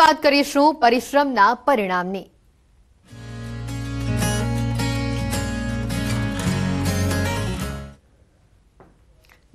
વાત કરીશું પરિશ્રમના પરિણામની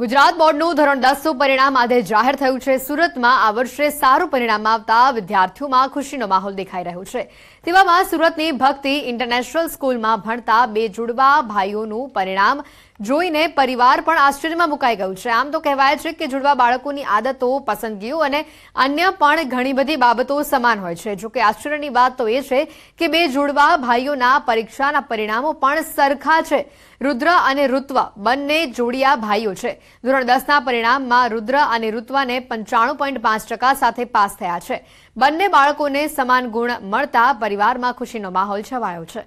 ગુજરાત બોર્ડનું ધોરણ દસનું પરિણામ આજે જાહેર થયું છે સુરતમાં આ વર્ષે સારું પરિણામ આવતા વિદ્યાર્થીઓમાં ખુશીનો માહોલ દેખાઈ રહ્યો છે તેવામાં સુરતની ભક્તિ ઇન્ટરનેશનલ સ્કૂલમાં ભણતા બે જુડવા ભાઈઓનું પરિણામ જોઈને પરિવાર પણ આશ્ચર્યમાં મુકાઈ ગયું છે આમ તો કહેવાય છે કે જુડવા બાળકોની આદતો પસંદગીઓ અને અન્ય પણ ઘણી બધી બાબતો સમાન હોય છે જોકે આશ્ચર્યની વાત તો એ છે કે બે જુડવા ભાઈઓના પરીક્ષાના પરિણામો પણ સરખા છે રુદ્ર અને ઋત્વ બંને જોડિયા ભાઈઓ છે ધોરણ દસના પરિણામમાં રુદ્ર અને ઋત્વાને પંચાણું પોઈન્ટ પાંચ ટકા સાથે પાસ થયા છે બંને બાળકોને સમાન ગુણ મળતા પરિવારમાં ખુશીનો માહોલ છવાયો છે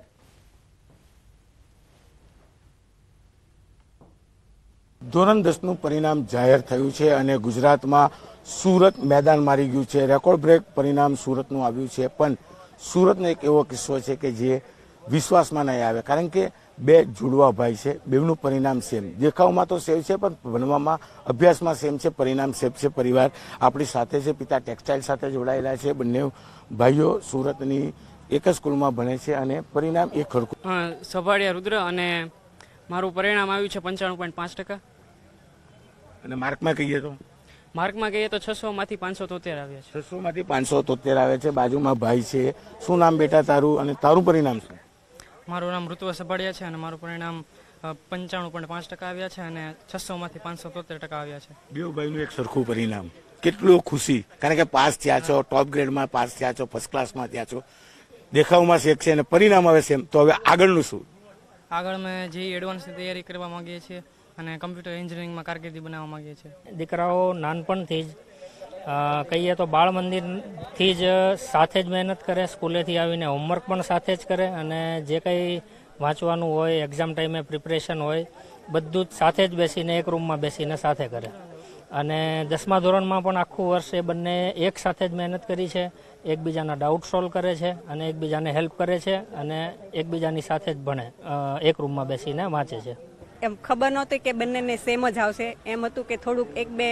ધોરણ દસનું પરિણામ જાહેર થયું છે અને ગુજરાતમાં સુરત મેદાન મારી ગયું છે રેકોર્ડ બ્રેક પરિણામ સુરતનું આવ્યું છે પણ સુરતનો એક એવો કિસ્સો છે કે જે વિશ્વાસમાં નહીં આવે કારણ કે બે જુડવા ભાઈ છે બેવનું પરિણામ સેમ દેખાવમાં તો સેમ છે પણ ભણવામાં અભ્યાસમાં સેમ છે પરિણામ સેફ છે પરિવાર આપણી સાથે છે પિતા ટેક્સટાઇલ સાથે જોડાયેલા છે બંને ભાઈઓ સુરતની એક જ સ્કૂલમાં ભણે છે અને પરિણામ એ ખરખું સભાડિયા રુદ્ર અને મારું પરિણામ આવ્યું છે પંચાણું પોઈન્ટ પાંચ ટકા અને માર્કમાં કહીએ તો માર્કમાં કહીએ તો છસો માંથી પાંચસો તોતેર આવ્યા છે છસો માંથી પાંચસો તોતેર આવે છે બાજુમાં ભાઈ છે શું નામ બેટા તારું અને તારું પરિણામ શું મારું નામ ઋતુ સભાડિયા છે અને મારું પરિણામ પંચાણું પોઈન્ટ પાંચ ટકા આવ્યા છે અને છસોમાંથી પાંચસો તોતેર ટકા આવ્યા છે બેઉ ભાઈનું એક સરખું પરિણામ કેટલું ખુશી કારણ કે પાસ થયા છો ટોપ ગ્રેડમાં પાસ થયા છો ફર્સ્ટ ક્લાસમાં થયા છો દેખાવમાં શેખ છે અને પરિણામ આવે છે એમ તો હવે આગળનું શું આગળ મેં જે એડવાન્સની તૈયારી કરવા માંગીએ છીએ અને કમ્પ્યુટર એન્જિનિયરિંગમાં કારકિર્દી બનાવવા માંગીએ છીએ દીકરાઓ નાનપણથી જ કહીએ તો બાળ મંદિરથી જ સાથે જ મહેનત કરે સ્કૂલેથી આવીને હોમવર્ક પણ સાથે જ કરે અને જે કંઈ વાંચવાનું હોય એક્ઝામ ટાઈમે પ્રિપરેશન હોય બધું જ સાથે જ બેસીને એક રૂમમાં બેસીને સાથે કરે અને દસમા ધોરણમાં પણ આખું વર્ષ એ બંને એક સાથે જ મહેનત કરી છે એકબીજાના ડાઉટ સોલ્વ કરે છે અને એકબીજાને હેલ્પ કરે છે અને એકબીજાની સાથે જ ભણે એક રૂમમાં બેસીને વાંચે છે એમ ખબર નહોતી કે બંનેને સેમ જ આવશે એમ હતું કે થોડુંક એક બે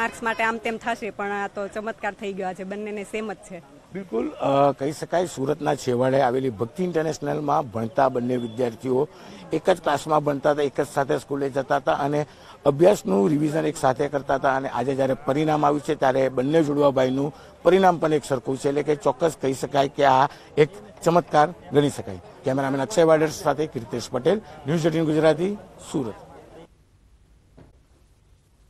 માર્ક્સ માટે આમ તેમ થશે પણ આ તો ચમત્કાર થઈ ગયો છે બંનેને સેમ જ છે બિલકુલ કહી શકાય સુરતના છેવાડે આવેલી ભક્તિ ઇન્ટરનેશનલમાં ભણતા બંને વિદ્યાર્થીઓ એક જ ક્લાસમાં ભણતા હતા એક જ સાથે સ્કૂલે જતા હતા અને અભ્યાસનું રિવિઝન એક સાથે કરતા હતા અને આજે જ્યારે પરિણામ આવ્યું છે ત્યારે બંને જુડવાભાઈનું પરિણામ પણ એક સરખું છે એટલે કે ચોક્કસ કહી શકાય કે આ એક ચમત્કાર ગણી શકાય કેમેરામેન અક્ષય વાડેર સાથે કીર્તેશ પટેલ ન્યૂઝ એટીન ગુજરાતી સુરત